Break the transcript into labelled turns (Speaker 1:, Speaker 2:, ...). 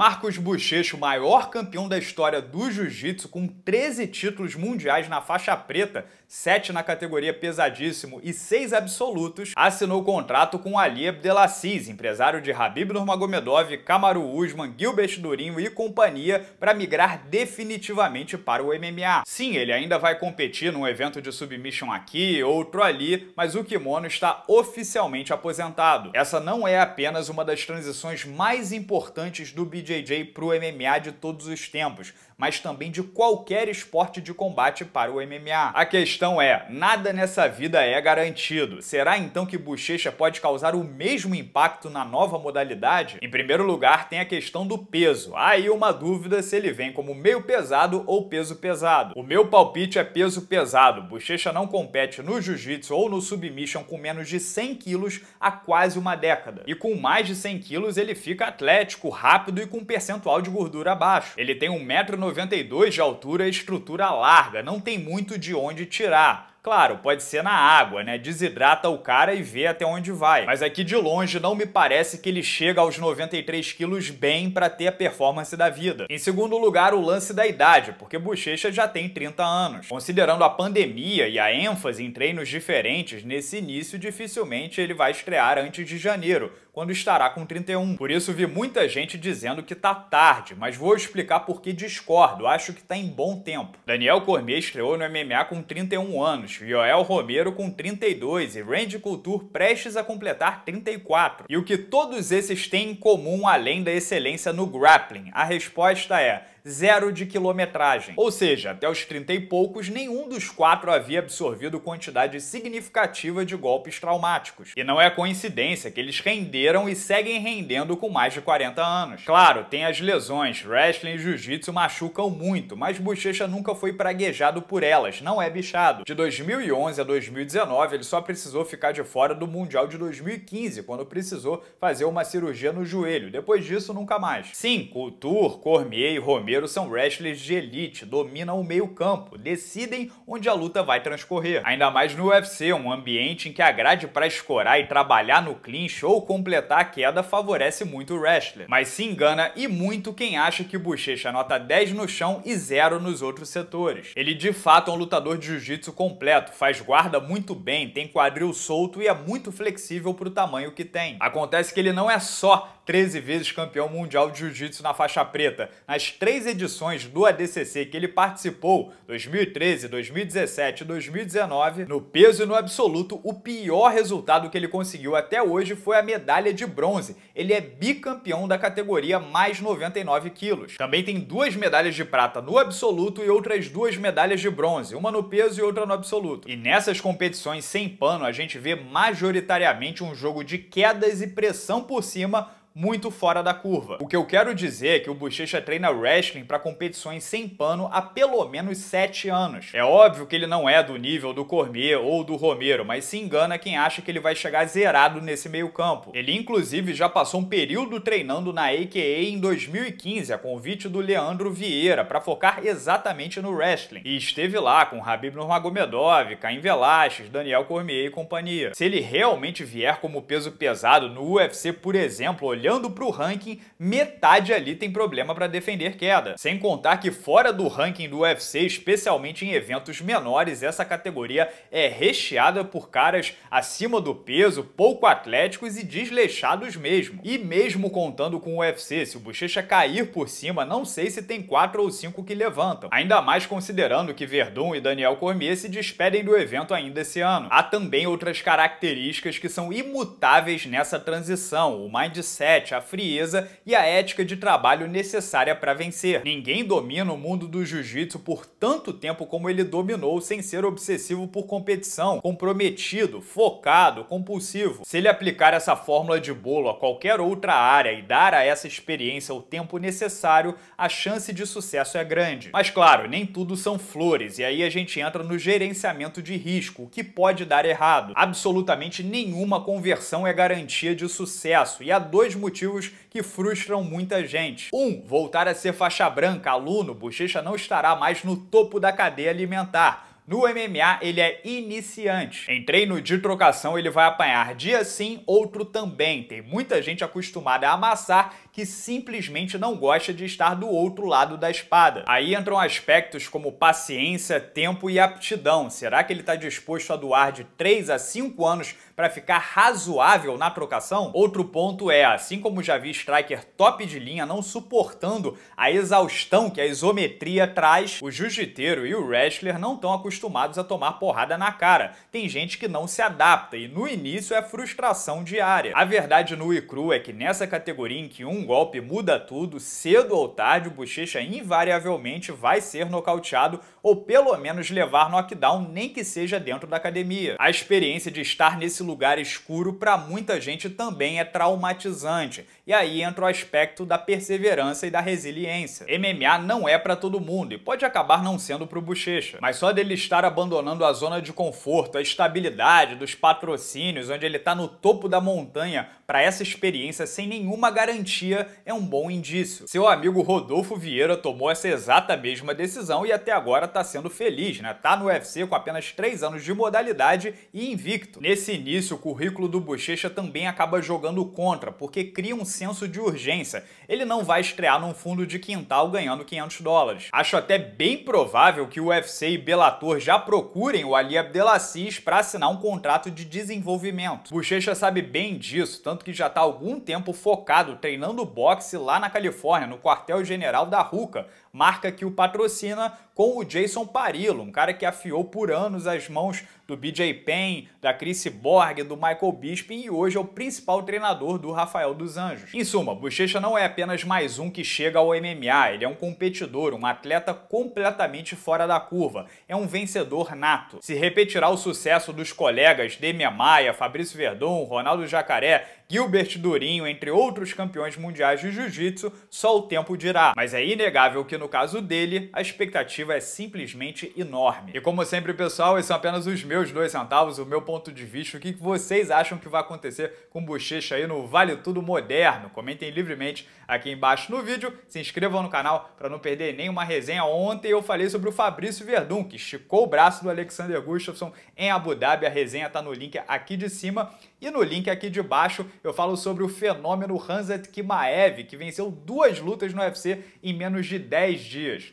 Speaker 1: Marcos Bochecho, maior campeão da história do jiu-jitsu, com 13 títulos mundiais na faixa preta, 7 na categoria pesadíssimo e 6 absolutos, assinou contrato com Ali Abdelaziz, empresário de Habib Nurmagomedov, Kamaru Usman, Gilbert Durinho e companhia, para migrar definitivamente para o MMA. Sim, ele ainda vai competir num evento de submission aqui, outro ali, mas o kimono está oficialmente aposentado. Essa não é apenas uma das transições mais importantes do BJ JJ para o MMA de todos os tempos mas também de qualquer esporte de combate para o MMA. A questão é, nada nessa vida é garantido. Será então que Bochecha pode causar o mesmo impacto na nova modalidade? Em primeiro lugar, tem a questão do peso. Aí uma dúvida se ele vem como meio pesado ou peso pesado. O meu palpite é peso pesado. Bochecha não compete no jiu-jitsu ou no submission com menos de 100 quilos há quase uma década. E com mais de 100 quilos ele fica atlético, rápido e com percentual de gordura baixo. Ele tem 1,90m 192 de altura é estrutura larga, não tem muito de onde tirar. Claro, pode ser na água, né? Desidrata o cara e vê até onde vai. Mas aqui de longe não me parece que ele chega aos 93 quilos bem para ter a performance da vida. Em segundo lugar, o lance da idade, porque Bochecha já tem 30 anos. Considerando a pandemia e a ênfase em treinos diferentes, nesse início dificilmente ele vai estrear antes de janeiro, quando estará com 31. Por isso vi muita gente dizendo que tá tarde, mas vou explicar por que discordo, acho que tá em bom tempo. Daniel Cormier estreou no MMA com 31 anos, anos, Joel Romero com 32 e Randy Couture prestes a completar 34. E o que todos esses têm em comum além da excelência no grappling? A resposta é zero de quilometragem. Ou seja, até os 30 e poucos, nenhum dos quatro havia absorvido quantidade significativa de golpes traumáticos. E não é coincidência que eles renderam e seguem rendendo com mais de 40 anos. Claro, tem as lesões, wrestling e jiu-jitsu machucam muito, mas Bochecha nunca foi praguejado por elas, não é bichado. De 2011 a 2019, ele só precisou ficar de fora do Mundial de 2015, quando precisou fazer uma cirurgia no joelho. Depois disso, nunca mais. Sim, Couture, Cormier e Romero bombeiros são wrestlers de elite, dominam o meio-campo, decidem onde a luta vai transcorrer. Ainda mais no UFC, um ambiente em que a grade para escorar e trabalhar no clinch ou completar a queda favorece muito o wrestler. Mas se engana e muito quem acha que Bochecha nota 10 no chão e 0 nos outros setores. Ele de fato é um lutador de jiu-jitsu completo, faz guarda muito bem, tem quadril solto e é muito flexível para o tamanho que tem. Acontece que ele não é só 13 vezes campeão mundial de jiu-jitsu na faixa preta. Nas três edições do ADCC que ele participou, 2013, 2017 e 2019, no peso e no absoluto, o pior resultado que ele conseguiu até hoje foi a medalha de bronze. Ele é bicampeão da categoria mais 99 quilos. Também tem duas medalhas de prata no absoluto e outras duas medalhas de bronze, uma no peso e outra no absoluto. E nessas competições sem pano, a gente vê majoritariamente um jogo de quedas e pressão por cima muito fora da curva. O que eu quero dizer é que o Bochecha treina wrestling para competições sem pano há pelo menos 7 anos. É óbvio que ele não é do nível do Cormier ou do Romero, mas se engana quem acha que ele vai chegar zerado nesse meio campo. Ele inclusive já passou um período treinando na AKA em 2015, a convite do Leandro Vieira, para focar exatamente no wrestling. E esteve lá com Habib Nurmagomedov, Caim Velasquez, Daniel Cormier e companhia. Se ele realmente vier como peso pesado no UFC, por exemplo, olhando para o ranking, metade ali tem problema para defender queda. Sem contar que fora do ranking do UFC, especialmente em eventos menores, essa categoria é recheada por caras acima do peso, pouco atléticos e desleixados mesmo. E mesmo contando com o UFC, se o Bochecha cair por cima, não sei se tem quatro ou cinco que levantam. Ainda mais considerando que Verdun e Daniel Cormier se despedem do evento ainda esse ano. Há também outras características que são imutáveis nessa transição, o mindset mindset, a frieza e a ética de trabalho necessária para vencer. Ninguém domina o mundo do jiu-jitsu por tanto tempo como ele dominou sem ser obsessivo por competição, comprometido, focado, compulsivo. Se ele aplicar essa fórmula de bolo a qualquer outra área e dar a essa experiência o tempo necessário, a chance de sucesso é grande. Mas claro, nem tudo são flores, e aí a gente entra no gerenciamento de risco, o que pode dar errado. Absolutamente nenhuma conversão é garantia de sucesso, e há dois motivos que frustram muita gente. Um, voltar a ser faixa branca, aluno, Bochecha não estará mais no topo da cadeia alimentar. No MMA, ele é iniciante. Em treino de trocação, ele vai apanhar dia sim, outro também. Tem muita gente acostumada a amassar que simplesmente não gosta de estar do outro lado da espada. Aí entram aspectos como paciência, tempo e aptidão. Será que ele está disposto a doar de 3 a 5 anos para ficar razoável na trocação? Outro ponto é, assim como já vi striker top de linha não suportando a exaustão que a isometria traz, o jiu-jiteiro e o wrestler não estão acostumados a tomar porrada na cara. Tem gente que não se adapta e no início é frustração diária. A verdade nua e cru é que nessa categoria em que um um golpe muda tudo, cedo ou tarde o Bochecha invariavelmente vai ser nocauteado ou pelo menos levar knockdown, nem que seja dentro da academia. A experiência de estar nesse lugar escuro para muita gente também é traumatizante, e aí entra o aspecto da perseverança e da resiliência. MMA não é para todo mundo e pode acabar não sendo pro Bochecha, mas só dele estar abandonando a zona de conforto, a estabilidade dos patrocínios, onde ele tá no topo da montanha, para essa experiência sem nenhuma garantia dia é um bom indício. Seu amigo Rodolfo Vieira tomou essa exata mesma decisão e até agora tá sendo feliz, né? Tá no UFC com apenas 3 anos de modalidade e invicto. Nesse início, o currículo do Bochecha também acaba jogando contra, porque cria um senso de urgência. Ele não vai estrear num fundo de quintal ganhando 500 dólares. Acho até bem provável que o UFC e Bellator já procurem o Ali Abdelaziz para assinar um contrato de desenvolvimento. Bochecha sabe bem disso, tanto que já tá há algum tempo focado treinando do boxe lá na Califórnia, no quartel-general da Ruca, marca que o patrocina com o Jason Parillo, um cara que afiou por anos as mãos do BJ Penn, da Chris Borg, do Michael Bisping e hoje é o principal treinador do Rafael dos Anjos. Em suma, Bochecha não é apenas mais um que chega ao MMA, ele é um competidor, um atleta completamente fora da curva, é um vencedor nato. Se repetirá o sucesso dos colegas Demian Maia, Fabrício Verdon, Ronaldo Jacaré, Gilbert Durinho, entre outros campeões mundiais de jiu-jitsu, só o tempo dirá. Mas é inegável que no caso dele, a expectativa é simplesmente enorme. E como sempre, pessoal, esses são apenas os meus dois centavos, o meu ponto de vista, o que vocês acham que vai acontecer com Bochecha aí no Vale Tudo Moderno. Comentem livremente aqui embaixo no vídeo, se inscrevam no canal para não perder nenhuma resenha. Ontem eu falei sobre o Fabrício Verdun, que esticou o braço do Alexander Gustafsson em Abu Dhabi. A resenha está no link aqui de cima e no link aqui de baixo eu falo sobre o fenômeno Hanzat Kimaev, que venceu duas lutas no UFC em menos de 10 dias.